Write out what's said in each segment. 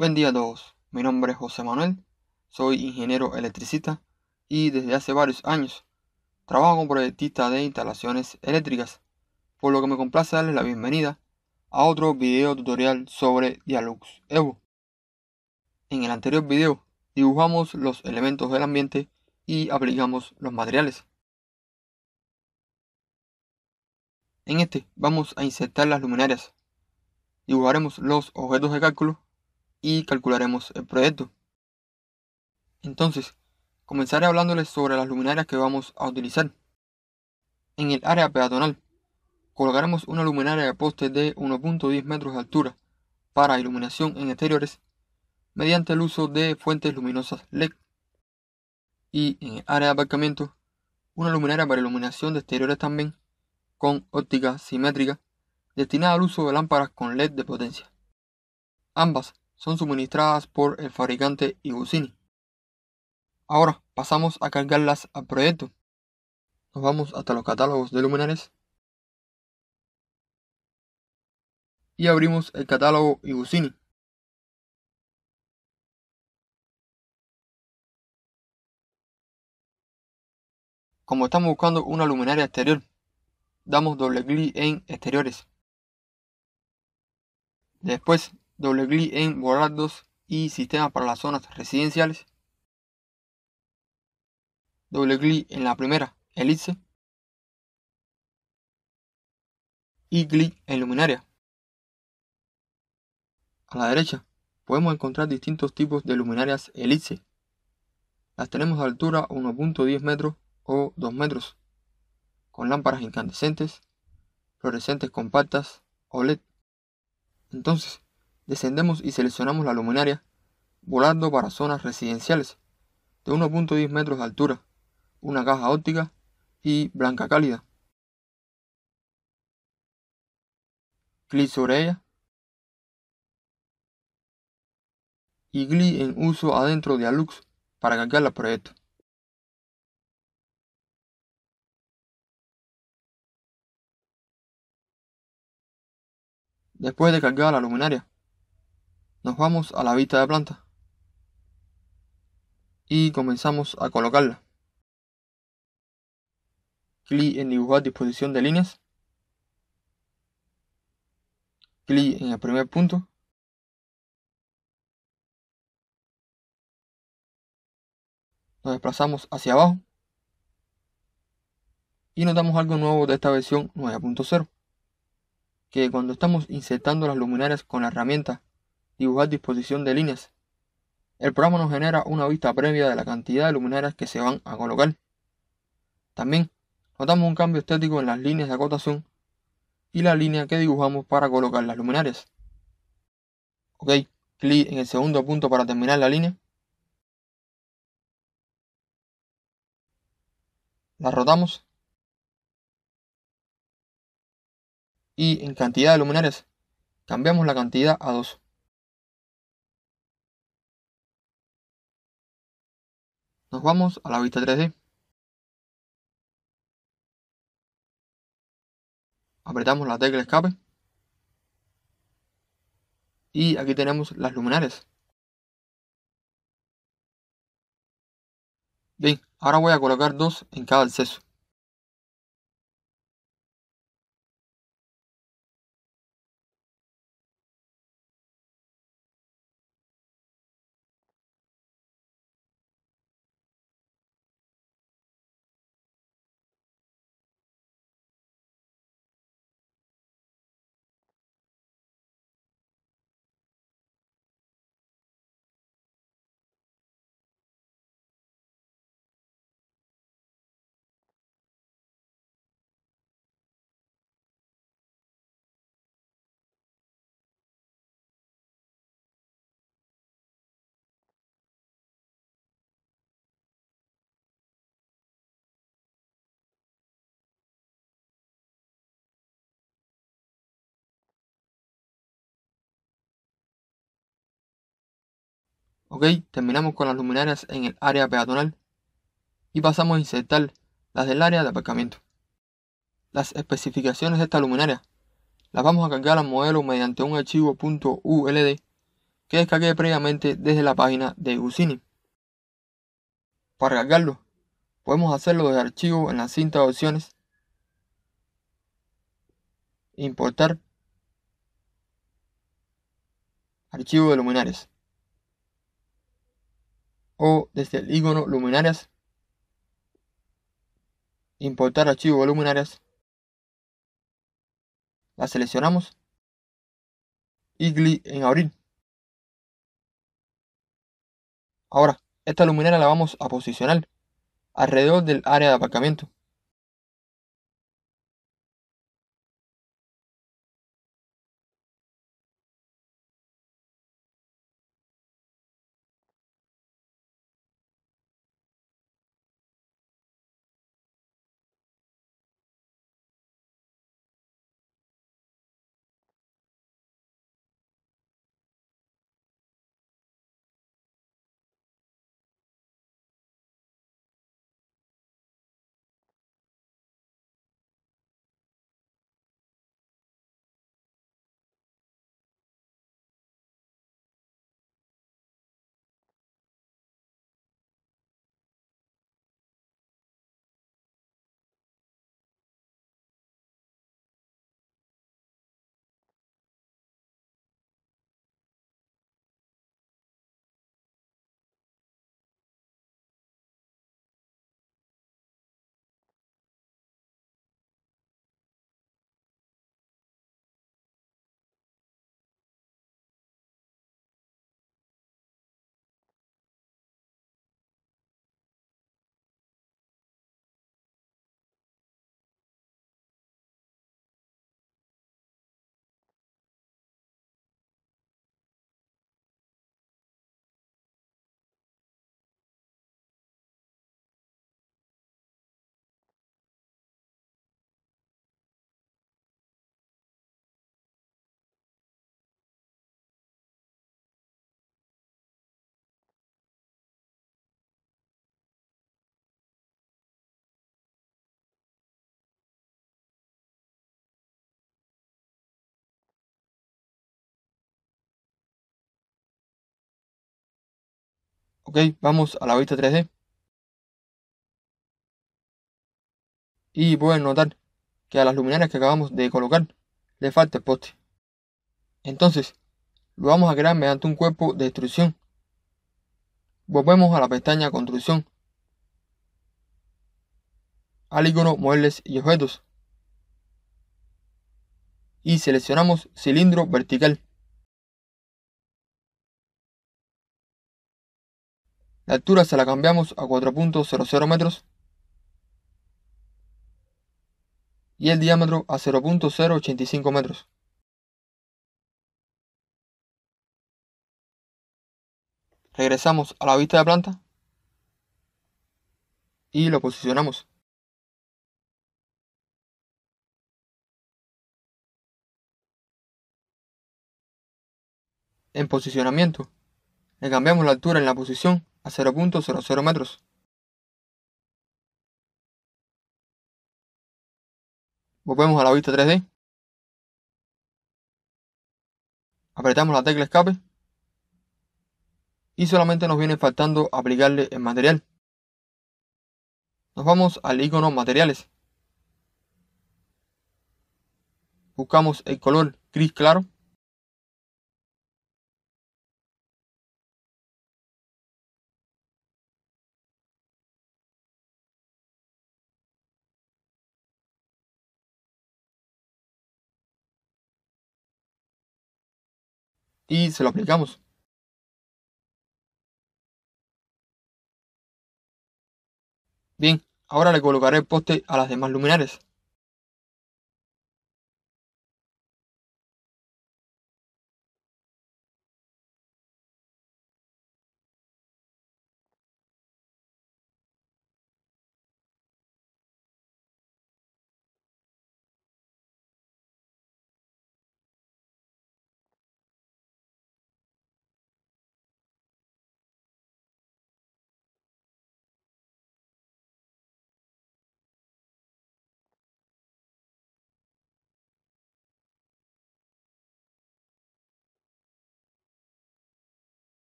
Buen día a todos, mi nombre es José Manuel, soy ingeniero electricista y desde hace varios años trabajo como proyectista de instalaciones eléctricas, por lo que me complace darles la bienvenida a otro video tutorial sobre Dialux Evo. En el anterior video dibujamos los elementos del ambiente y aplicamos los materiales. En este vamos a insertar las luminarias, dibujaremos los objetos de cálculo y calcularemos el proyecto. Entonces, comenzaré hablándoles sobre las luminarias que vamos a utilizar. En el área peatonal, colocaremos una luminaria de poste de 1.10 metros de altura para iluminación en exteriores mediante el uso de fuentes luminosas LED. Y en el área de aparcamiento, una luminaria para iluminación de exteriores también con óptica simétrica destinada al uso de lámparas con LED de potencia. Ambas son suministradas por el fabricante Igucini. Ahora pasamos a cargarlas al proyecto. Nos vamos hasta los catálogos de luminares y abrimos el catálogo Igucini. Como estamos buscando una luminaria exterior, damos doble clic en exteriores. Después doble clic en volardos y sistema para las zonas residenciales. Doble clic en la primera elipse. Y clic en luminaria. A la derecha podemos encontrar distintos tipos de luminarias elipse. Las tenemos de altura 1.10 metros o 2 metros, con lámparas incandescentes, fluorescentes compactas o LED. Entonces, descendemos y seleccionamos la luminaria, volando para zonas residenciales de 1.10 metros de altura, una caja óptica y blanca cálida. Clic sobre ella y clic en uso adentro de Alux para cargar la proyecto. Después de cargar la luminaria, nos vamos a la vista de planta y comenzamos a colocarla. Clic en dibujar disposición de líneas. Clic en el primer punto. Nos desplazamos hacia abajo. Y notamos algo nuevo de esta versión 9.0. Que cuando estamos insertando las luminarias con la herramienta dibujar disposición de líneas. El programa nos genera una vista previa de la cantidad de luminarias que se van a colocar. También notamos un cambio estético en las líneas de acotación y la línea que dibujamos para colocar las luminarias. Ok, clic en el segundo punto para terminar la línea. La rotamos. Y en cantidad de luminarias, cambiamos la cantidad a 2. Nos vamos a la vista 3D. Apretamos la tecla escape. Y aquí tenemos las luminares. Bien, ahora voy a colocar dos en cada acceso. Ok, terminamos con las luminarias en el área peatonal y pasamos a insertar las del área de aparcamiento. Las especificaciones de esta luminaria las vamos a cargar al modelo mediante un archivo .uld que descargué previamente desde la página de Usini. Para cargarlo, podemos hacerlo desde archivo en la cinta de opciones, importar, archivo de luminarias o desde el icono luminarias, importar archivo luminarias, la seleccionamos y clic en abrir. Ahora, esta luminaria la vamos a posicionar alrededor del área de aparcamiento. Ok, vamos a la vista 3D. Y pueden notar que a las luminarias que acabamos de colocar le falta el poste. Entonces, lo vamos a crear mediante un cuerpo de destrucción. Volvemos a la pestaña construcción. Al icono muebles y objetos. Y seleccionamos cilindro vertical. La altura se la cambiamos a 4.00 metros y el diámetro a 0.085 metros. Regresamos a la vista de planta y lo posicionamos. En posicionamiento, le cambiamos la altura en la posición a 0.00 metros. Volvemos a la vista 3D. Apretamos la tecla escape. Y solamente nos viene faltando aplicarle el material. Nos vamos al icono materiales. Buscamos el color gris claro. y se lo aplicamos. Bien, ahora le colocaré el poste a las demás luminarias.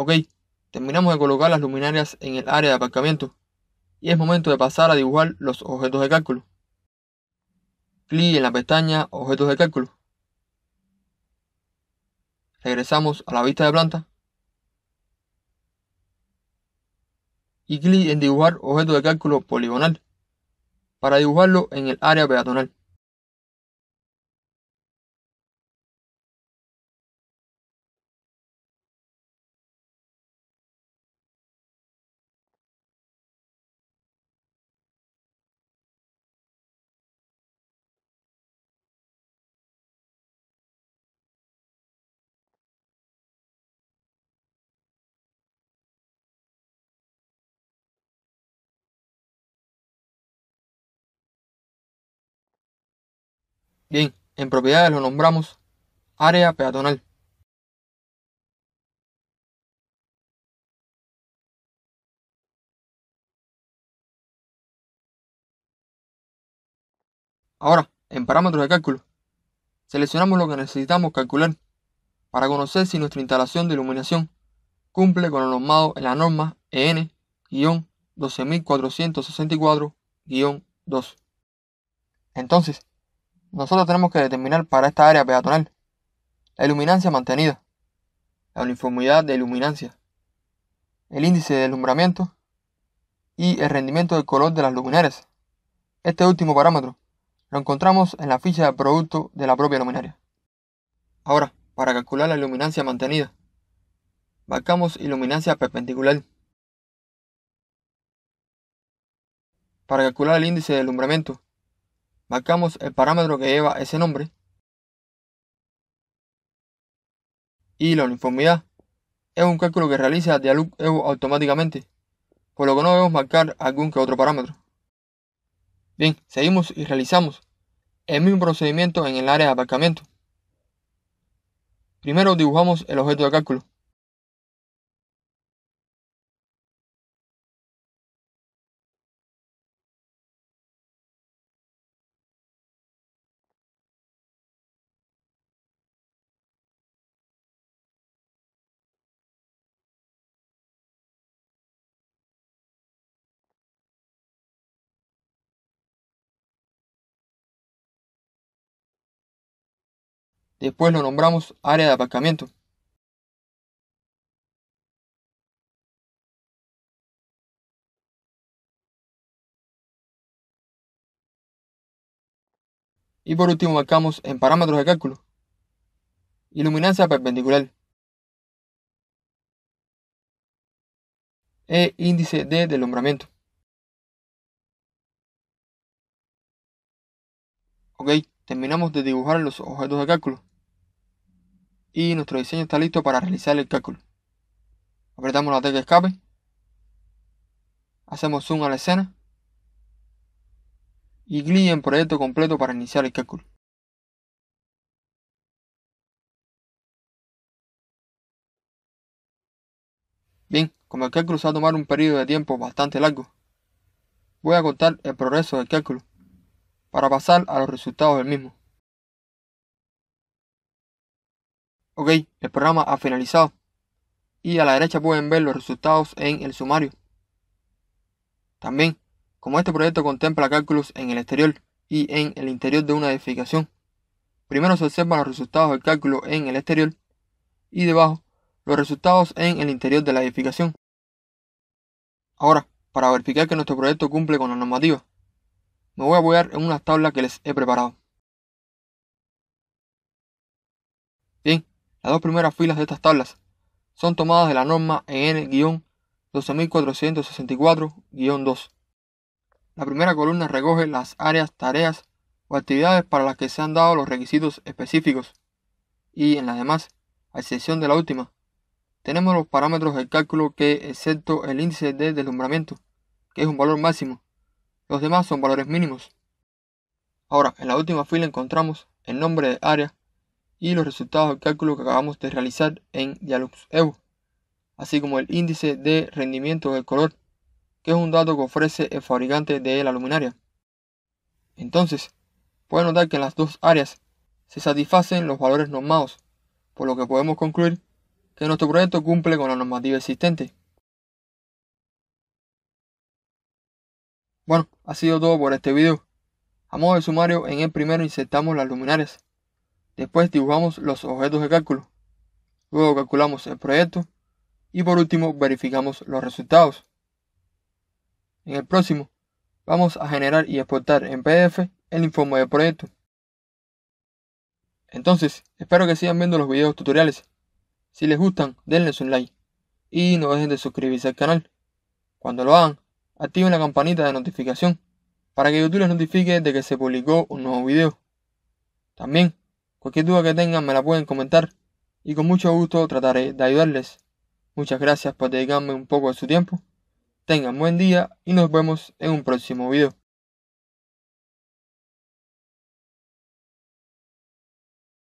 Ok, terminamos de colocar las luminarias en el área de aparcamiento y es momento de pasar a dibujar los objetos de cálculo. Clic en la pestaña Objetos de cálculo. Regresamos a la vista de planta y clic en dibujar objeto de cálculo poligonal para dibujarlo en el área peatonal. Bien, en propiedades lo nombramos área peatonal. Ahora, en parámetros de cálculo, seleccionamos lo que necesitamos calcular para conocer si nuestra instalación de iluminación cumple con lo normado en la norma e EN-12464-2. Entonces, nosotros tenemos que determinar para esta área peatonal la iluminancia mantenida, la uniformidad de iluminancia, el índice de alumbramiento y el rendimiento del color de las luminarias. Este último parámetro lo encontramos en la ficha de producto de la propia luminaria. Ahora, para calcular la iluminancia mantenida, marcamos iluminancia perpendicular. Para calcular el índice de alumbramiento, marcamos el parámetro que lleva ese nombre y la uniformidad es un cálculo que realiza Dialog Evo automáticamente, por lo que no debemos marcar algún que otro parámetro. Bien, seguimos y realizamos el mismo procedimiento en el área de aparcamiento. Primero dibujamos el objeto de cálculo. Después lo nombramos área de aparcamiento. Y por último marcamos en parámetros de cálculo. Iluminancia perpendicular. E índice de deslumbramiento. Ok, terminamos de dibujar los objetos de cálculo y nuestro diseño está listo para realizar el cálculo. Apretamos la tecla escape. Hacemos zoom a la escena. Y clic en proyecto completo para iniciar el cálculo. Bien, como el cálculo se va a tomar un periodo de tiempo bastante largo, voy a contar el progreso del cálculo para pasar a los resultados del mismo. Ok, el programa ha finalizado. Y a la derecha pueden ver los resultados en el sumario. También, como este proyecto contempla cálculos en el exterior y en el interior de una edificación, primero se observan los resultados del cálculo en el exterior y debajo los resultados en el interior de la edificación. Ahora, para verificar que nuestro proyecto cumple con la normativa, me voy a apoyar en unas tablas que les he preparado. Las dos primeras filas de estas tablas son tomadas de la norma e EN-12464-2. La primera columna recoge las áreas, tareas o actividades para las que se han dado los requisitos específicos y en las demás, a excepción de la última, tenemos los parámetros del cálculo que, excepto el índice de deslumbramiento, que es un valor máximo, los demás son valores mínimos. Ahora, en la última fila encontramos el nombre de área, y los resultados del cálculo que acabamos de realizar en Dialux Evo, así como el índice de rendimiento del color, que es un dato que ofrece el fabricante de la luminaria. Entonces, puede notar que en las dos áreas se satisfacen los valores normados, por lo que podemos concluir que nuestro proyecto cumple con la normativa existente. Bueno, ha sido todo por este video. A modo de sumario, en el primero insertamos las luminarias, Después dibujamos los objetos de cálculo. Luego calculamos el proyecto. Y por último verificamos los resultados. En el próximo vamos a generar y exportar en PDF el informe del proyecto. Entonces, espero que sigan viendo los videos tutoriales. Si les gustan, denles un like. Y no dejen de suscribirse al canal. Cuando lo hagan, activen la campanita de notificación para que YouTube les notifique de que se publicó un nuevo video. También Cualquier duda que tengan me la pueden comentar y con mucho gusto trataré de ayudarles. Muchas gracias por dedicarme un poco de su tiempo. Tengan buen día y nos vemos en un próximo video.